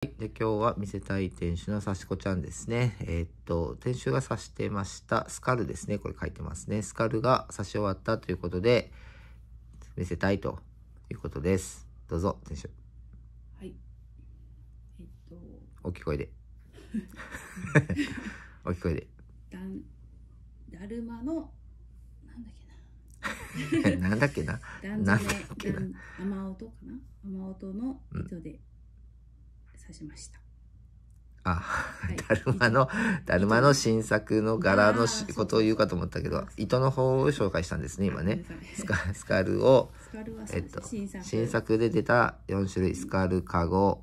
で今日は見せたい店主の刺子ちゃんですね。えー、っと、店主が刺してましたスカルですね。これ書いてますね。スカルが刺し終わったということで、見せたいということです。どうぞ、店主。はい。えっと。大きい声で。大きい声で。だん、だるまの、なんだっけな。なんだっけな。なんだっけな。雨音かな。雨音の糸で。うん刺しました。あ、はい、だるまの、だるまの新作の柄のしことを言うかと思ったけど、糸の方を紹介したんですね、今ね。スカスカルを、えっと新、作で出た4種類、スカル、カゴ、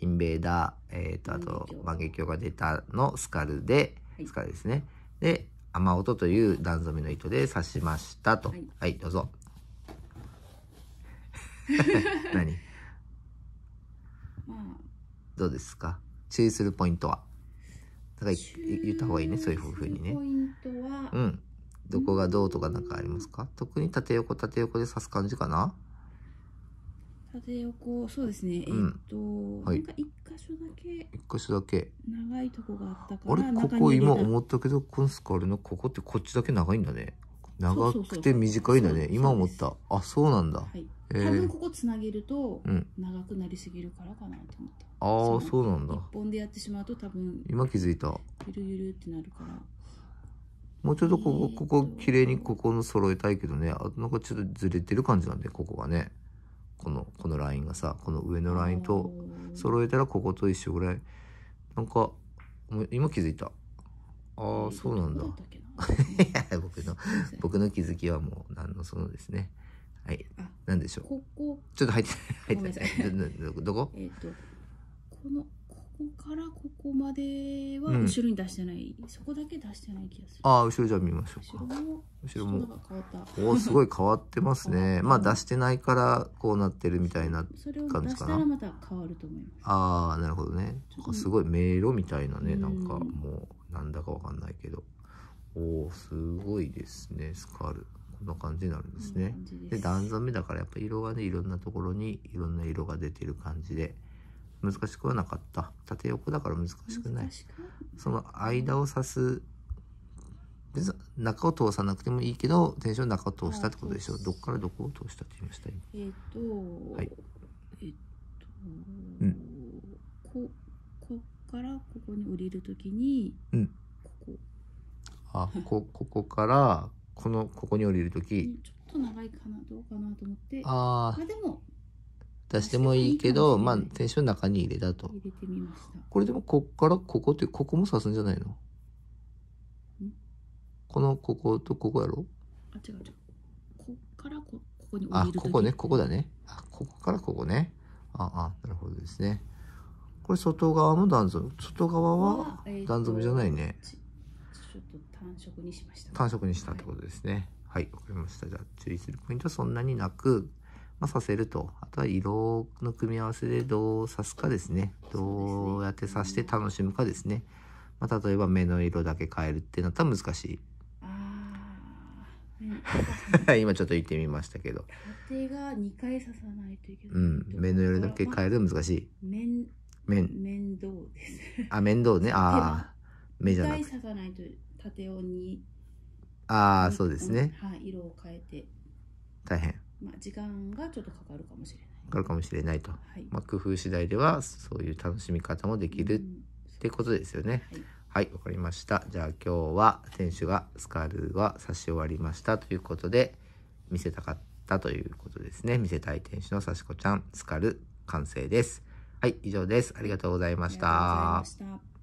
インベーダー、えっ、と、あと、万華鏡が出たのスカルで、スカルですね。で、雨音という段染みの糸で刺しましたと。はい、はい、どうぞ。何どうですか注意するポイントはだから言った方がいいねそういうふうにね。ポイントは、うん、どこがどうとかなんかありますか特に縦横縦横で刺す感じかな縦横そうですね、うん、えっと、はい、なんか一箇所だけ一箇所だけ長いとこがあったからあれここ今思ったけどコンスカルのここってこっちだけ長いんだね長くて短いんだね今思ったあそうなんだ、はいえー、多分ここつなげると長くなりすぎるからかなと思って、ああそうなんだ1本でやってしまうと多分今気づいたゆるゆるってなるからもうちょっとここ、えー、ここ綺麗にここの揃えたいけどねあなんかちょっとずれてる感じなんでここがねこのこのラインがさこの上のラインと揃えたらここと一緒ぐらいなんか今気づいたああそうなんだ 僕の、僕の気づきはもう、何のそのですね。はい。何でしょう。ここ。ちょっと入ってない。入ってない。どどこえっ、と、この、ここからここまでは後ろに出してない。うん、そこだけ出してない気がする。ああ、後ろじゃ見ましょうか。後ろも。後ろも。おすごい変わってますね。まあ出してないからこうなってるみたいな感じかな。また変わると思います。ああ、なるほどね。すごい迷路みたいなね。なんかもう、なんだかわかんないけど。おおすごいですねスカールこんな感じになるんですねで段染めだからやっぱ色がねいろんなところにいろんな色が出てる感じで難しくはなかった縦横だから難しくないその間を刺す別中を通さなくてもいいけどテンション中を通したってことでしょう。どっからどこを通したって言いましたえっ、ー、とはいえっ、ー、とうんここからここに降りるときに、うんあこここからこのここに降りる時ちょっと長いかなどうかなと思ってあ、まあでも出してもいいけどまあ選手の中に入れたと入れてみましたこれでもこっからここってここも刺すんじゃないのこのこことここやろあ違う違うこっからこここにあここねここだねあここからここねああなるほどですねこれ外側も断続、外側は断続じゃないね、えーちょっと単色にしました単色にしたってことですねはいわ、はい、かりましたじゃあ注意するポイントはそんなになく、まあ、させるとあとは色の組み合わせでどう刺すかですねどうやって刺して楽しむかですね、まあ、例えば目の色だけ変えるってなったら難しい 今ちょっと言ってみましたけど縦が2回刺さないといけない、うん、目の色だけ変える難しい、面面面倒ですあ面倒ねああ目じゃなくて刺さないと縦をにああそうですね、はい、色を変えて大変、まあ、時間がちょっとかかるかもしれないかかるかもしれないと、はい、まあ、工夫次第ではそういう楽しみ方もできるってことですよねはいわ、かりましたじゃあ今日は選手がスカールは差し終わりましたということで見せたかったということですね見せたい店主のさしこちゃんスカル完成ですはい以上ですありがとうございました